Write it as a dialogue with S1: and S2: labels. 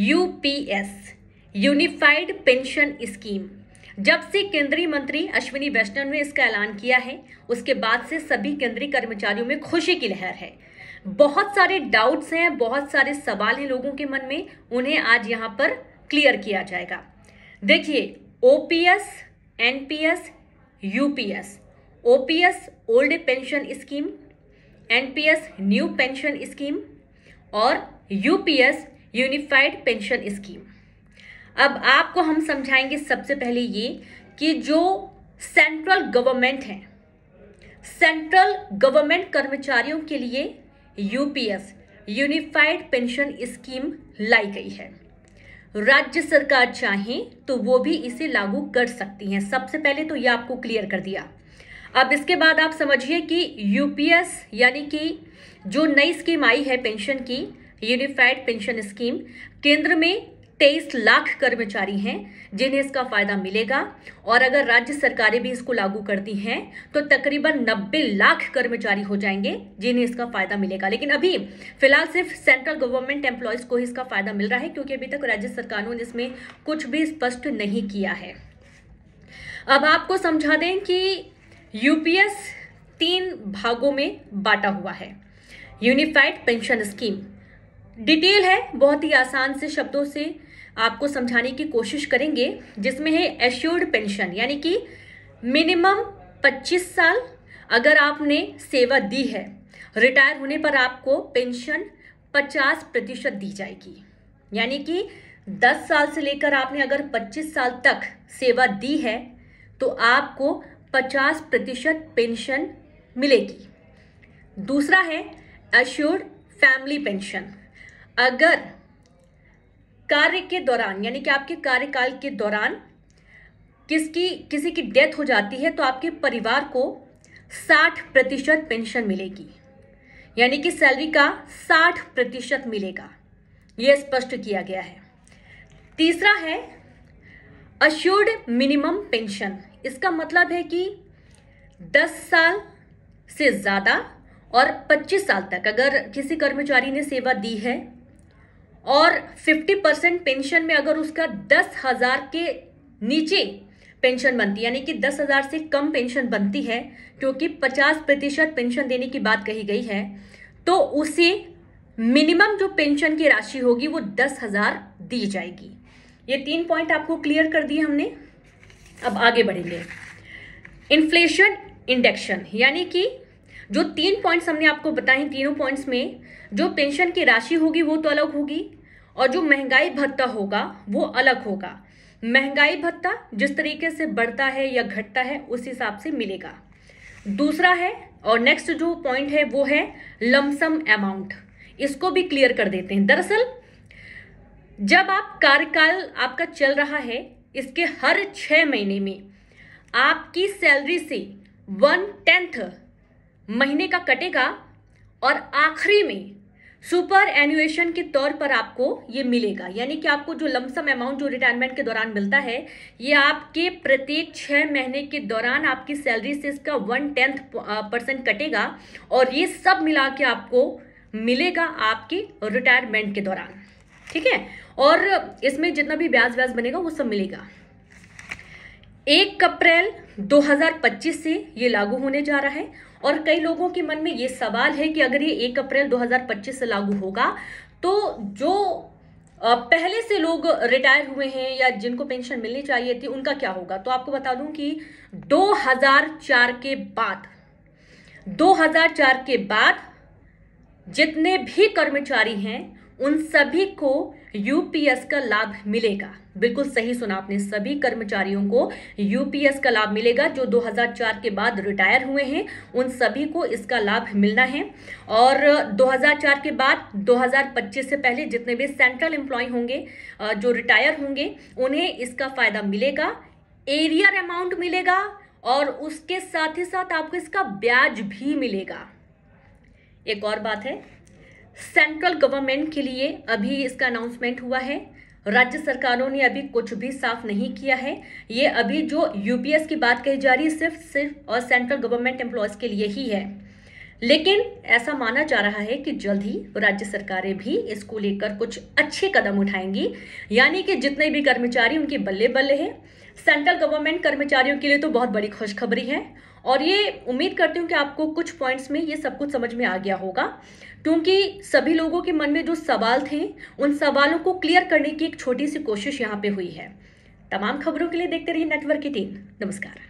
S1: UPS unified pension scheme जब से केंद्रीय मंत्री अश्विनी वैष्णव ने इसका ऐलान किया है उसके बाद से सभी केंद्रीय कर्मचारियों में खुशी की लहर है बहुत सारे डाउट्स हैं बहुत सारे सवाल हैं लोगों के मन में उन्हें आज यहाँ पर क्लियर किया जाएगा देखिए OPS NPS UPS OPS old pension scheme NPS new pension scheme और यूपीएस यूनिफाइड पेंशन स्कीम अब आपको हम समझाएंगे सबसे पहले ये कि जो सेंट्रल गवर्नमेंट है सेंट्रल गवर्नमेंट कर्मचारियों के लिए यूपीएस यूनिफाइड पेंशन स्कीम लाई गई है राज्य सरकार चाहे तो वो भी इसे लागू कर सकती हैं सबसे पहले तो ये आपको क्लियर कर दिया अब इसके बाद आप समझिए कि यूपीएस यानी कि जो नई स्कीम आई है पेंशन की यूनिफाइड पेंशन स्कीम केंद्र में तेईस लाख कर्मचारी हैं जिन्हें इसका फायदा मिलेगा और अगर राज्य सरकारें भी इसको लागू करती हैं तो तकरीबन नब्बे लाख कर्मचारी हो जाएंगे जिन्हें इसका फायदा मिलेगा लेकिन अभी फिलहाल सिर्फ सेंट्रल गवर्नमेंट एम्प्लॉयज को ही इसका फायदा मिल रहा है क्योंकि अभी तक राज्य सरकारों ने इसमें कुछ भी स्पष्ट नहीं किया है अब आपको समझा दें कि यूपीएस तीन भागों में बांटा हुआ है यूनिफाइड पेंशन स्कीम डिटेल है बहुत ही आसान से शब्दों से आपको समझाने की कोशिश करेंगे जिसमें है एश्योर्ड पेंशन यानी कि मिनिमम 25 साल अगर आपने सेवा दी है रिटायर होने पर आपको पेंशन 50 प्रतिशत दी जाएगी यानी कि 10 साल से लेकर आपने अगर 25 साल तक सेवा दी है तो आपको 50 प्रतिशत पेंशन मिलेगी दूसरा है एश्योर्ड फैमिली पेंशन अगर कार्य के दौरान यानी कि आपके कार्यकाल के दौरान किसकी किसी की डेथ हो जाती है तो आपके परिवार को साठ प्रतिशत पेंशन मिलेगी यानी कि सैलरी का साठ प्रतिशत मिलेगा यह स्पष्ट किया गया है तीसरा है अश्योर्ड मिनिमम पेंशन इसका मतलब है कि 10 साल से ज़्यादा और 25 साल तक अगर किसी कर्मचारी ने सेवा दी है और 50 परसेंट पेंशन में अगर उसका दस हजार के नीचे पेंशन बनती यानी कि दस हजार से कम पेंशन बनती है क्योंकि पचास प्रतिशत पेंशन देने की बात कही गई है तो उसे मिनिमम जो पेंशन की राशि होगी वो दस हजार दी जाएगी ये तीन पॉइंट आपको क्लियर कर दिए हमने अब आगे बढ़ेंगे इन्फ्लेशन इंडेक्शन यानी कि जो तीन पॉइंट्स हमने आपको बताए तीनों पॉइंट्स में जो पेंशन की राशि होगी वो तो अलग होगी और जो महंगाई भत्ता होगा वो अलग होगा महंगाई भत्ता जिस तरीके से बढ़ता है या घटता है उस हिसाब से मिलेगा दूसरा है और नेक्स्ट जो पॉइंट है वो है लमसम अमाउंट इसको भी क्लियर कर देते हैं दरअसल जब आप कार्यकाल आपका चल रहा है इसके हर छः महीने में आपकी सैलरी से वन टेंथ महीने का कटेगा और आखिरी में सुपर एनुएशन के तौर पर आपको ये मिलेगा यानी कि आपको जो लमसम अमाउंट जो रिटायरमेंट के दौरान मिलता है ये आपके प्रत्येक छः महीने के दौरान आपकी सैलरी से इसका वन टेंथ परसेंट कटेगा और ये सब मिला के आपको मिलेगा आपके रिटायरमेंट के दौरान ठीक है और इसमें जितना भी ब्याज व्याज बनेगा वो सब मिलेगा एक अप्रैल 2025 से ये लागू होने जा रहा है और कई लोगों के मन में ये सवाल है कि अगर ये एक अप्रैल 2025 से लागू होगा तो जो पहले से लोग रिटायर हुए हैं या जिनको पेंशन मिलनी चाहिए थी उनका क्या होगा तो आपको बता दूं कि 2004 के बाद 2004 के बाद जितने भी कर्मचारी हैं उन सभी को यूपीएस का लाभ मिलेगा बिल्कुल सही सुना आपने सभी कर्मचारियों को यूपीएस का लाभ मिलेगा जो 2004 के बाद रिटायर हुए हैं उन सभी को इसका लाभ मिलना है और 2004 के बाद 2025 से पहले जितने भी सेंट्रल एम्प्लॉय होंगे जो रिटायर होंगे उन्हें इसका फायदा मिलेगा एरियर अमाउंट मिलेगा और उसके साथ ही साथ आपको इसका ब्याज भी मिलेगा एक और बात है सेंट्रल गवर्नमेंट के लिए अभी इसका अनाउंसमेंट हुआ है राज्य सरकारों ने अभी कुछ भी साफ नहीं किया है ये अभी जो यूपीएस की बात कही जा रही है सिर्फ सिर्फ और सेंट्रल गवर्नमेंट एम्प्लॉयज़ के लिए ही है लेकिन ऐसा माना जा रहा है कि जल्द ही राज्य सरकारें भी इसको लेकर कुछ अच्छे कदम उठाएंगी यानी कि जितने भी कर्मचारी उनके बल्ले बल्ले हैं सेंट्रल गवर्नमेंट कर्मचारियों के लिए तो बहुत बड़ी खुशखबरी है और ये उम्मीद करती हूँ कि आपको कुछ पॉइंट्स में ये सब कुछ समझ में आ गया होगा क्योंकि सभी लोगों के मन में जो सवाल थे उन सवालों को क्लियर करने की एक छोटी सी कोशिश यहाँ पे हुई है तमाम खबरों के लिए देखते रहिए नेटवर्क की टीम नमस्कार